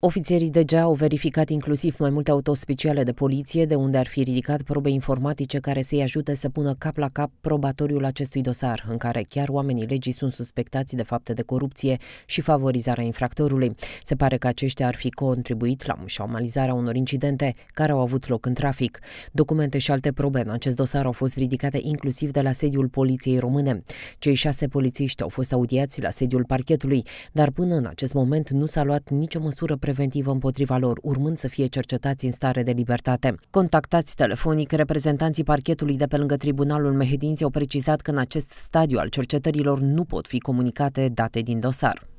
Ofițerii deja au verificat inclusiv mai multe autospeciale de poliție, de unde ar fi ridicat probe informatice care să-i ajute să pună cap la cap probatoriul acestui dosar, în care chiar oamenii legii sunt suspectați de fapte de corupție și favorizarea infractorului. Se pare că aceștia ar fi contribuit la mușamalizarea unor incidente care au avut loc în trafic. Documente și alte probe în acest dosar au fost ridicate inclusiv de la sediul Poliției Române. Cei șase polițiști au fost audiați la sediul parchetului, dar până în acest moment nu s-a luat nicio măsură preventivă preventivă împotriva lor, urmând să fie cercetați în stare de libertate. Contactați telefonic, reprezentanții parchetului de pe lângă Tribunalul Mehedinți au precizat că în acest stadiu al cercetărilor nu pot fi comunicate date din dosar.